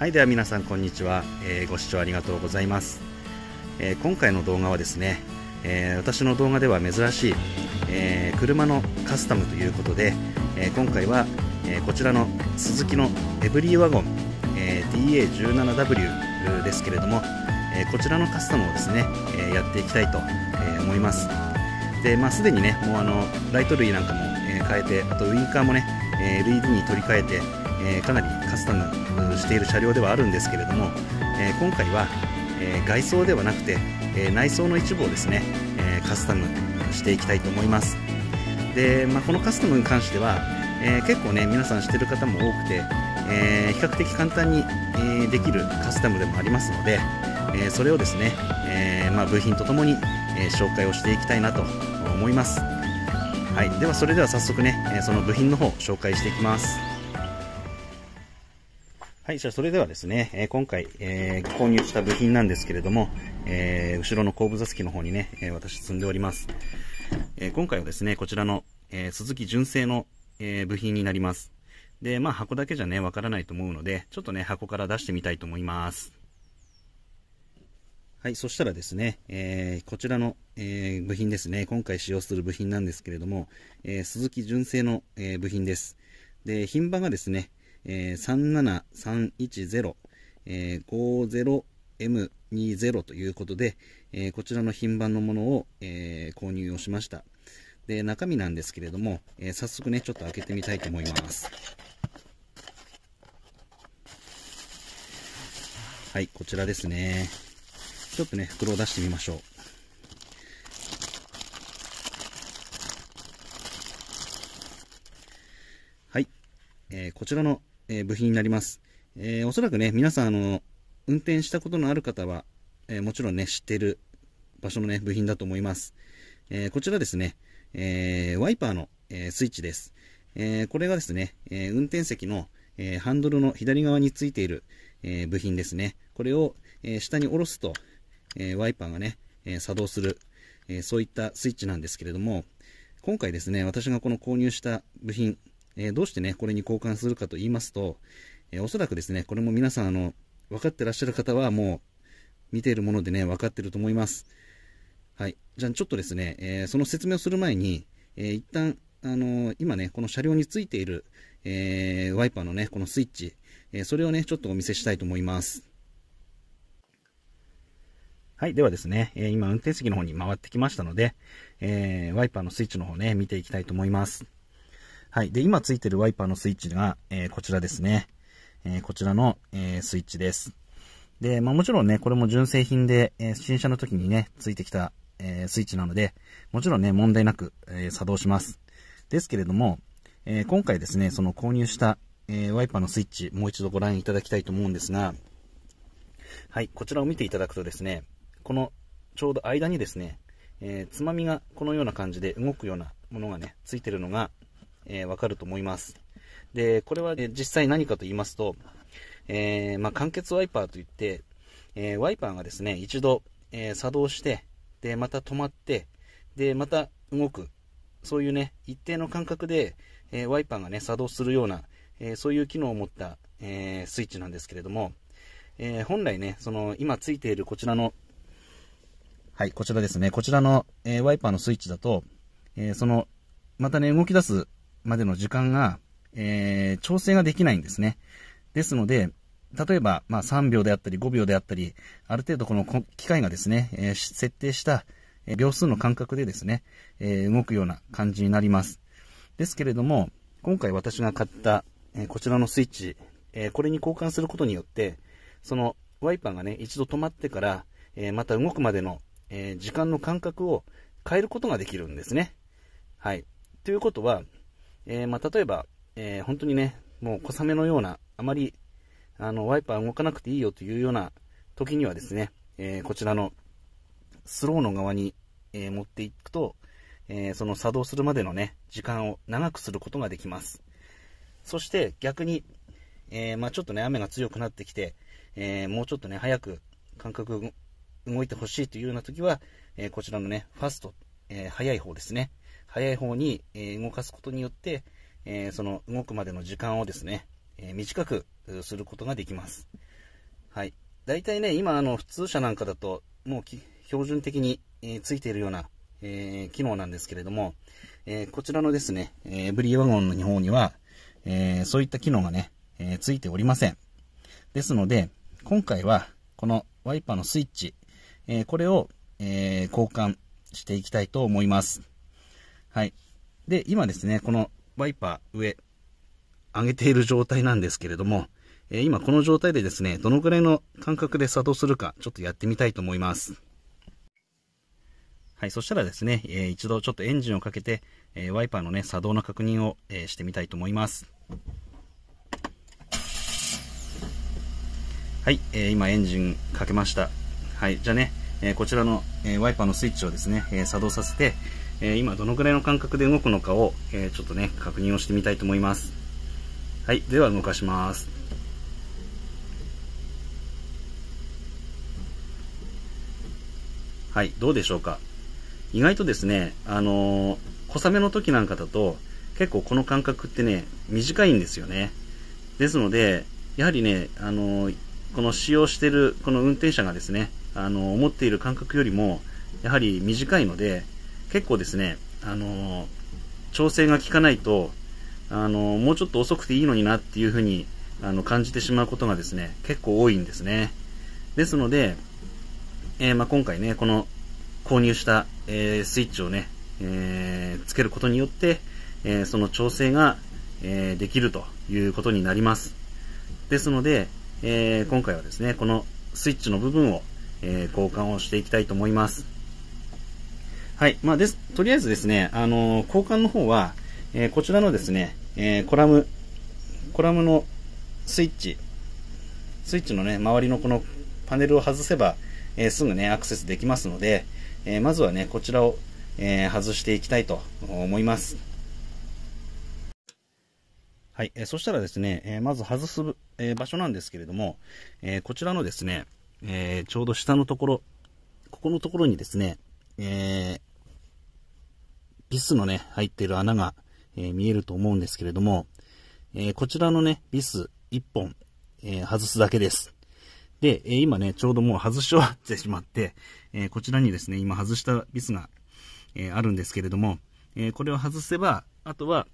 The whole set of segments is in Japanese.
はいでは皆さんこんにちは、えー、ご視聴ありがとうございます、えー、今回の動画はですね、えー、私の動画では珍しい、え車のカスタムということで、え今回は、えこちらのスズキのエブリーワゴン、え DA17W ですけれども、えこちらのカスタムをですね、えやっていきたいと、え思いますで、まあ、すでにねもうあのライト類なんかも、え変えてあとウインカーもね LED に取り替えてえー、かなりカスタムしている車両ではあるんですけれども、えー、今回は、え外装ではなくて、え内装の一部をですね、えカスタムしていきたいと思いますで、まあ、このカスタムに関しては、え結構ね皆さん知ってる方も多くて、え比較的簡単に、えできるカスタムでもありますので、えそれをですね、えまあ、部品とともに、え紹介をしていきたいなと思いますはい、ではそれでは早速ね、その部品の方紹介していきます。はい、じゃあそれではですね、え今回、えー、購入した部品なんですけれども、えー、後ろの後部座席の方にね、え私積んでおります。え今回はですね、こちらの、え鈴木純正の、え部品になります。で、まあ箱だけじゃね、わからないと思うので、ちょっとね、箱から出してみたいと思います。はい、そしたらですね、えー、こちらの、えー、部品ですね、今回使用する部品なんですけれども、えー、鈴木純正の、え部品です。で、品番がですね、え37310、え 50M20 ということで、えー、こちらの品番のものを、えー、購入をしました。で、中身なんですけれども、えー、早速ね、ちょっと開けてみたいと思います。はい、こちらですね。ちょっとね、袋を出してみましょう。はい、えー、こちらのえ部品になります。えー、おそらくね、皆さん、あの、運転したことのある方は、えー、もちろんね、知ってる場所のね、部品だと思います。えー、こちらですね、えワイパーの、えスイッチです。えこれがですね、え運転席の、えハンドルの左側についている、え部品ですね。これを、え下に下ろすと、えワイパーがね、え作動する、えそういったスイッチなんですけれども、今回ですね、私がこの購入した部品、えどうしてね、これに交換するかと言いますと、えおそらくですね、これも皆さん、あの、分かってらっしゃる方はもう、見ているものでね、分かってると思います。はい。じゃあ、ちょっとですね、えその説明をする前に、え一旦、あの今ね、この車両についている、えワイパーのね、このスイッチ、えそれをね、ちょっとお見せしたいと思います。はい。ではですね、え今運転席の方に回ってきましたので、えワイパーのスイッチの方ね、見ていきたいと思います。はい。で、今ついてるワイパーのスイッチが、えー、こちらですね。えー、こちらの、えー、スイッチです。で、まあもちろんね、これも純正品で、え新車の時にね、ついてきた、えスイッチなので、もちろんね、問題なく、え作動します。ですけれども、え今回ですね、その購入した、えワイパーのスイッチ、もう一度ご覧いただきたいと思うんですが、はい、こちらを見ていただくとですね、このちょうど間にですね、えつまみがこのような感じで動くようなものがね、ついてるのが、えー、わかると思います。で、これは、ね、実際何かと言いますと、えー、まあ、完結ワイパーといって、えー、ワイパーがですね、一度、えー、作動して、で、また止まって、で、また動く。そういうね、一定の間隔で、えワイパーがね、作動するような、えそういう機能を持った、えスイッチなんですけれども、え本来ね、その、今ついているこちらの、はい、こちらですね、こちらの、えワイパーのスイッチだと、えその、またね、動き出すまでの時間が、えー、調整ができないんですね。ですので、例えば、まあ、3秒であったり5秒であったり、ある程度この機械がですね、えー、設定した秒数の間隔でですね、えー、動くような感じになります。ですけれども、今回私が買った、えこちらのスイッチ、えこれに交換することによって、そのワイパーがね、一度止まってから、えまた動くまでの、え時間の間隔を変えることができるんですね。はい。ということは、えー、まあ、例えば、えー、本当にね、もう小雨のような、あまり、あの、ワイパー動かなくていいよというような時にはですね、えー、こちらのスローの側に、え持っていくと、えその作動するまでのね、時間を長くすることができます。そして逆に、えまあ、ちょっとね、雨が強くなってきて、えもうちょっとね、早く感覚動いてほしいというような時は、えこちらのね、ファスト、え早い方ですね。早い方に、え動かすことによって、えその動くまでの時間をですね、え短くすることができます。はい。大体ね、今、あの、普通車なんかだと、もう標準的に、えついているような、え機能なんですけれども、えこちらのですね、えブリーワゴンの方には、えそういった機能がね、えついておりません。ですので、今回は、このワイパーのスイッチ、えこれを、え交換していきたいと思います。はい。で、今ですね、このワイパー上、上げている状態なんですけれども、え今この状態でですね、どのくらいの間隔で作動するか、ちょっとやってみたいと思います。はい、そしたらですね、えー、一度ちょっとエンジンをかけて、えワイパーのね、作動の確認を、えしてみたいと思います。はい、えー、今エンジンかけました。はい、じゃあね、えこちらの、えワイパーのスイッチをですね、え作動させて、え今どのくらいの間隔で動くのかを、えちょっとね、確認をしてみたいと思います。はい、では動かします。はい、どうでしょうか。意外とですね、あのー、小雨の時なんかだと、結構この間隔ってね、短いんですよね。ですので、やはりね、あのー、この使用している、この運転者がですね、あのー、思っている間隔よりも、やはり短いので、結構ですね、あの調整が効かないと、あのもうちょっと遅くていいのになっていうふうにあの感じてしまうことがですね、結構多いんですね。ですので、えー、まあ、今回ね、この購入した、えー、スイッチをね、えー、つけることによって、えその調整が、えできるということになります。ですので、え今回はですね、このスイッチの部分を、え交換をしていきたいと思います。はい。まあ、です、とりあえずですね、あのー、交換の方は、えー、こちらのですね、えー、コラム、コラムのスイッチ、スイッチのね、周りのこのパネルを外せば、えー、すぐね、アクセスできますので、えー、まずはね、こちらを、えー、外していきたいと思います。はい、えそしたらですね、えまず外す、え場所なんですけれども、えこちらのですね、えちょうど下のところ、ここのところにですね、えビスのね、入っている穴が、えー、見えると思うんですけれども、えー、こちらのね、ビス1本、えー、外すだけです。で、え今ね、ちょうどもう外し終わってしまって、えこちらにですね、今外したビスが、えあるんですけれども、えこれを外せば、あとは、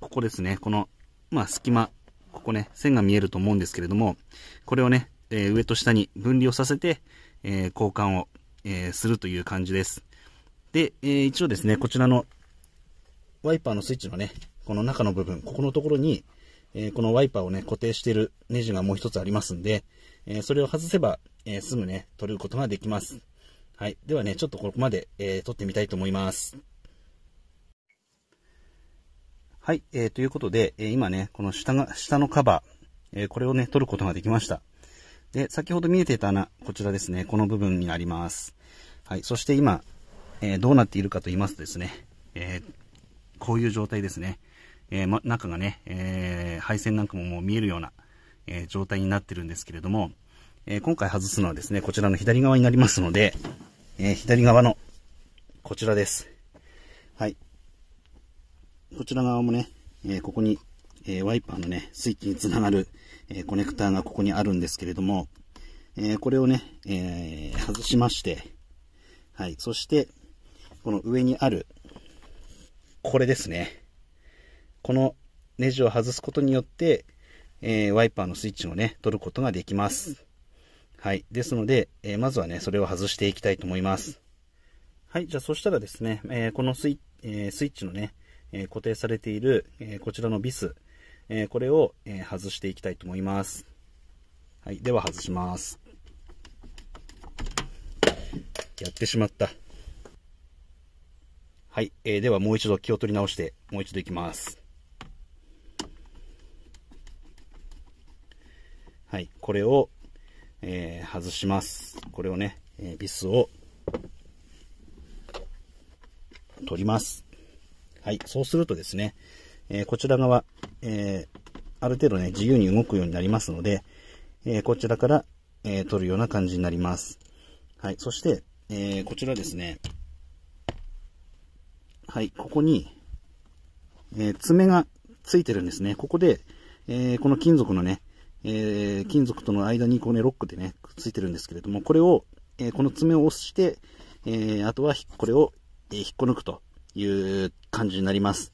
ここですね、この、まあ、隙間、ここね、線が見えると思うんですけれども、これをね、え上と下に分離をさせて、え交換を、えするという感じです。で、え一応ですね、こちらのワイパーのスイッチのね、この中の部分、ここのところに、えー、このワイパーをね、固定しているネジがもう一つありますんで、えー、それを外せば、えー、すぐね、取ることができます。はい。ではね、ちょっとここまで、え取ってみたいと思います。はい。えー、ということで、え今ね、この下が、下のカバー、えこれをね、取ることができました。で、先ほど見えていた穴、こちらですね、この部分になります。はい。そして今、えどうなっているかと言いますとですね、えーこういう状態ですね。えー、ま、中がね、えー、配線なんかももう見えるような、えー、状態になってるんですけれども、え今回外すのはですね、こちらの左側になりますので、え左側の、こちらです。はい。こちら側もね、えここに、えワイパーのね、スイッチにつながる、えコネクターがここにあるんですけれども、えこれをね、え外しまして、はい。そして、この上にある、これですね。このネジを外すことによって、えー、ワイパーのスイッチをね、取ることができます。はい。ですので、えー、まずはね、それを外していきたいと思います。はい。じゃあ、そしたらですね、えー、このスイ,、えー、スイッチのね、え固定されている、えこちらのビス、えこれを、え外していきたいと思います。はい。では、外します。やってしまった。はい、えー、ではもう一度気を取り直して、もう一度いきます。はい、これを、えー、外します。これをね、えー、ビスを取ります。はい、そうするとですね、えー、こちら側、えー、ある程度ね、自由に動くようになりますので、えー、こちらから、え取るような感じになります。はい、そして、えこちらですね、はい、ここに、えー、爪がついてるんですね。ここで、えー、この金属のね、えー、金属との間にこうね、ロックでね、くっついてるんですけれども、これを、えこの爪を押して、えあとはこれを、え引っこ抜くという感じになります。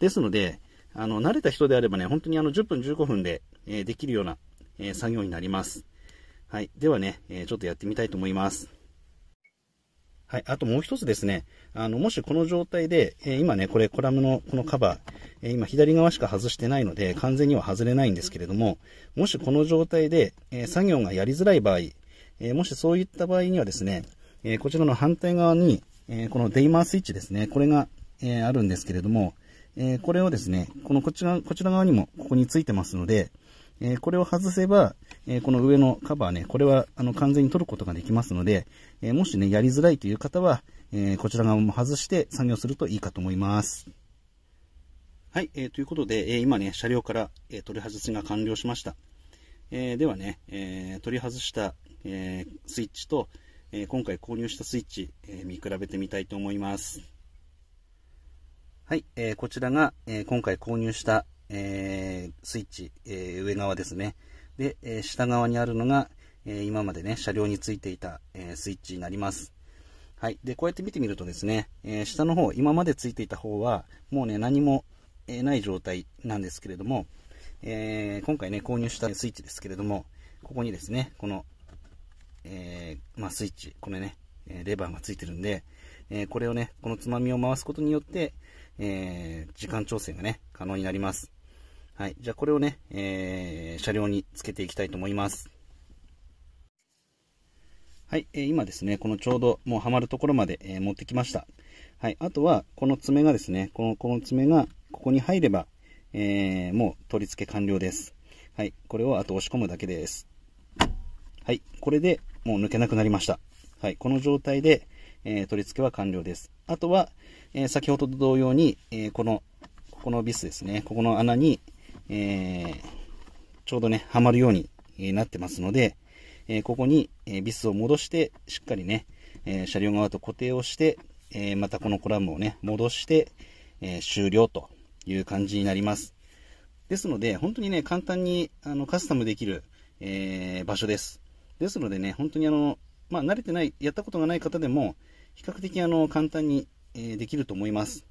ですので、あの、慣れた人であればね、本当にあの、10分15分で、えできるような、え作業になります。はい。ではね、えちょっとやってみたいと思います。はい。あともう一つですね。あの、もしこの状態で、えー、今ね、これコラムのこのカバー、えー、今左側しか外してないので、完全には外れないんですけれども、もしこの状態で、えー、作業がやりづらい場合、えもしそういった場合にはですね、えこちらの反対側に、えこのデイマースイッチですね、これが、えあるんですけれども、えこれをですね、このこちら、こちら側にもここについてますので、えこれを外せば、えこの上のカバーね、これはあの完全に取ることができますので、えもしね、やりづらいという方は、えこちら側も外して作業するといいかと思います。はい、えー、ということで、え今ね、車両から、え取り外しが完了しました。えではね、え取り外した、えスイッチと、え今回購入したスイッチ、え見比べてみたいと思います。はい、えこちらが、え今回購入した、えースイッチ、えー、上側ですね。で、えー、下側にあるのが、え今までね、車両についていた、えスイッチになります。はい。で、こうやって見てみるとですね、え下の方、今までついていた方は、もうね、何も、えない状態なんですけれども、え今回ね、購入したスイッチですけれども、ここにですね、この、えまあ、スイッチ、これね、レバーがついてるんで、えこれをね、このつまみを回すことによって、え時間調整がね、可能になります。はい。じゃあこれをね、えー、車両につけていきたいと思います。はい、えー、今ですね、このちょうどもうはまるところまで、えー、持ってきました。はい、あとはこの爪がですね、このこの爪がここに入れば、えー、もう取り付け完了です。はい、これをあと押し込むだけです。はい、これでもう抜けなくなりました。はい、この状態で、えー、取り付けは完了です。あとは、えー、先ほどと同様に、えー、この、ここのビスですね、ここの穴に、えー、ちょうどね、はまるようになってますので、えー、ここにビスを戻して、しっかりね、え車両側と固定をして、えまたこのコラムをね、戻して、え終了という感じになります。ですので、本当にね、簡単にあのカスタムできる、えー、場所です。ですのでね、本当にあの、まあ、慣れてない、やったことがない方でも、比較的あの簡単に、えー、できると思います。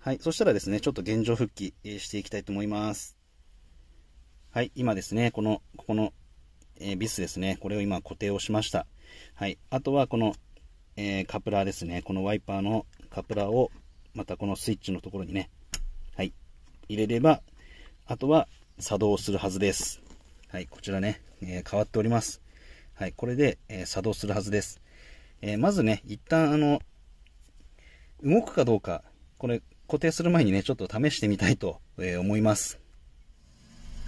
はい、そしたらですね、ちょっと現状復帰、えしていきたいと思います。はい、今ですね、この、ここの、えー、ビスですね、これを今固定をしました。はい、あとはこの、えー、カプラーですね、このワイパーのカプラーを、またこのスイッチのところにね、はい、入れれば、あとは作動するはずです。はい、こちらね、えー、変わっております。はい、これで、え作動するはずです。えまずね、一旦あの、動くかどうか、これ固定する前にね、ちょっと試してみたいと思います。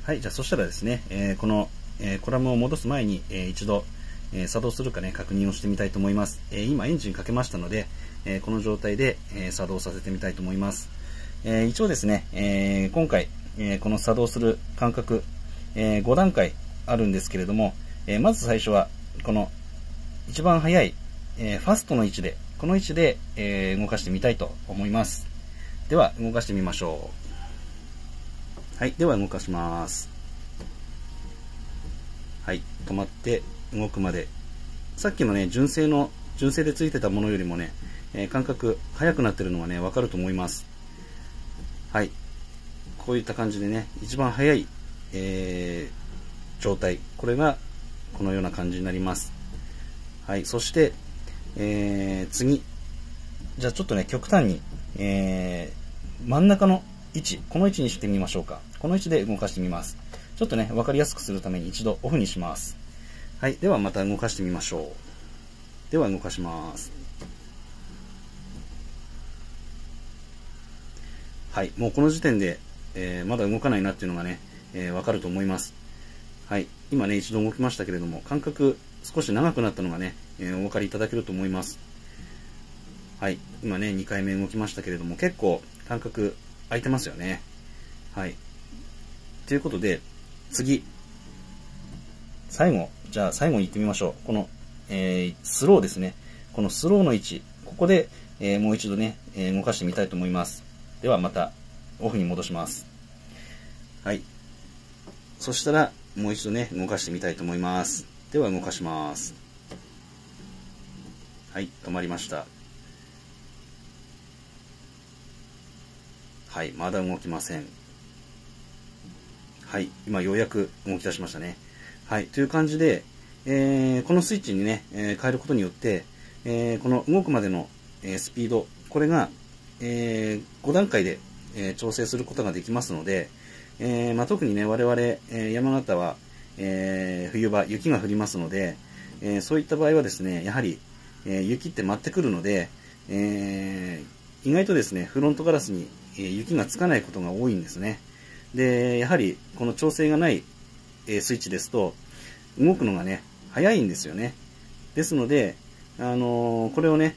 はい、じゃあそしたらですね、えー、この、えー、コラムを戻す前に、えー、一度、え作動するかね、確認をしてみたいと思います。え今エンジンかけましたので、えこの状態で、え作動させてみたいと思います。え一応ですね、え今回、えこの作動する間隔、え5段階あるんですけれども、えまず最初は、この一番速い、えファストの位置で、この位置で、え動かしてみたいと思います。では、動かしてみましょう。はい、では動かします。はい、止まって動くまで。さっきのね、純正の、純正でついてたものよりもね、えー、感覚、速くなってるのがね、わかると思います。はい、こういった感じでね、一番速い、えー、状態、これがこのような感じになります。はい、そして、えー、次。じゃあちょっとね、極端に、えー、真ん中の位置、この位置にしてみましょうか。この位置で動かしてみます。ちょっとね、わかりやすくするために一度オフにします。はい、ではまた動かしてみましょう。では動かします。はい、もうこの時点で、えー、まだ動かないなっていうのがね、えー、わかると思います。はい、今ね、一度動きましたけれども、間隔少し長くなったのがね、えー、お分かりいただけると思います。はい、今ね、2回目動きましたけれども、結構間隔空いてますよね。はい、ということで、次。最後。じゃあ最後に行ってみましょう。この、えー、スローですね。このスローの位置。ここで、えー、もう一度ね、えー、動かしてみたいと思います。ではまた、オフに戻します。はい。そしたら、もう一度ね、動かしてみたいと思います。では動かします。はい、止まりました。はい、まだ動きません。はい、今ようやく動き出しましたね。はい、という感じで、えー、このスイッチにね、えー、変えることによって、えー、この動くまでの、えスピード、これが、え5段階で、え調整することができますので、えまあ、特にね、我々、え山形は、え冬場、雪が降りますので、えそういった場合はですね、やはり、え雪って舞ってくるので、え意外とですね、フロントガラスに、え雪がつかないことが多いんですね。で、やはりこの調整がない、えスイッチですと、動くのがね、早いんですよね。ですので、あのー、これをね、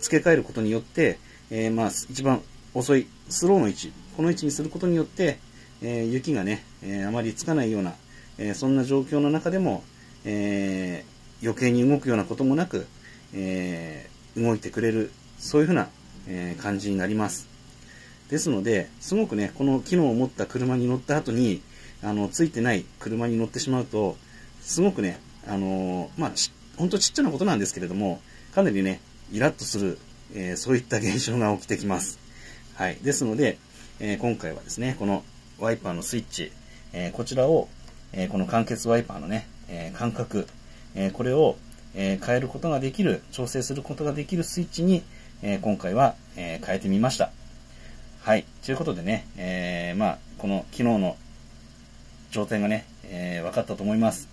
付け替えることによって、えー、まあ、一番遅いスローの位置、この位置にすることによって、えー、雪がね、えあまりつかないような、えそんな状況の中でも、え余計に動くようなこともなく、え動いてくれる、そういうふうな、え感じになります。ですので、すごくね、この機能を持った車に乗った後に、あの、ついてない車に乗ってしまうと、すごくね、あのまあ、ほんとちっちゃなことなんですけれども、かなりね、イラッとする、えー、そういった現象が起きてきます。はい。ですので、えー、今回はですね、このワイパーのスイッチ、えー、こちらを、えこの間欠ワイパーのね、え間隔、えこれを、え変えることができる、調整することができるスイッチに、え今回は、え変えてみました。はい。ということでね、えー、まあ、この昨日の状態がね、えー、分かったと思います。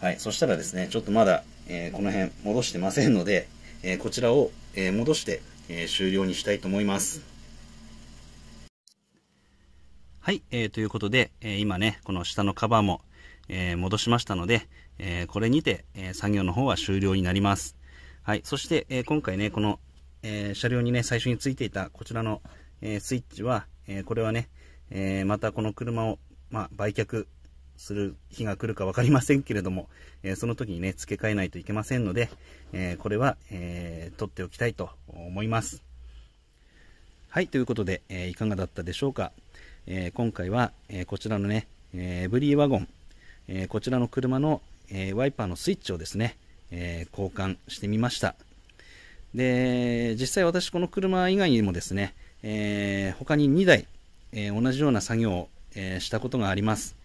はい。そしたらですね、ちょっとまだ、えー、この辺戻してませんので、えこちらを、え戻して、え終了にしたいと思います。はい。えー、ということで、え今ね、この下のカバーも、え戻しましたので、えこれにて、え作業の方は終了になります。はい。そして、え今回ね、この、え車両にね、最初についていたこちらの、えー、スイッチは、えー、これはね、えー、またこの車を、まあ、売却する日が来るか分かりませんけれども、えその時にね、付け替えないといけませんので、えこれは、え取っておきたいと思います。はい、ということで、えいかがだったでしょうか。え今回は、えこちらのね、えー、ブリーワゴン、えこちらの車の、えワイパーのスイッチをですね、え交換してみました。で、実際私この車以外にもですね、えー、他に2台、えー、同じような作業を、えー、したことがあります。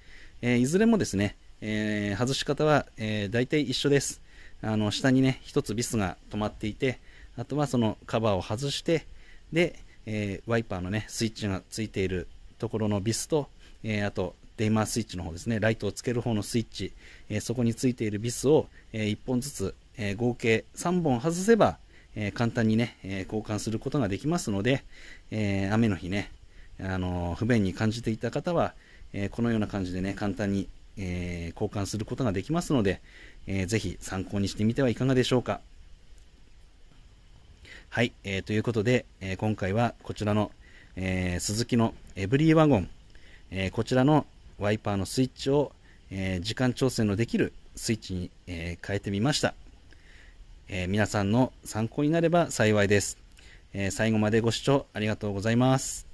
えいずれもですね、え外し方は、え大体一緒です。あの、下にね、1つビスが止まっていて、あとはそのカバーを外して、で、えワイパーのね、スイッチがついているところのビスと、えあと、デイマースイッチの方ですね、ライトをつける方のスイッチ、えそこについているビスを、え1本ずつ、え合計3本外せば、えー、簡単にね、え交換することができますので、え雨の日ね、あの不便に感じていた方は、えこのような感じでね、簡単に、え交換することができますので、えー、ぜひ参考にしてみてはいかがでしょうか。はい、えー、ということで、えー、今回はこちらの、えー、スズキのエブリーワゴン、えこちらのワイパーのスイッチを、え時間調整のできるスイッチに、え変えてみました。えー、皆さんの参考になれば幸いです。えー、最後までご視聴ありがとうございます。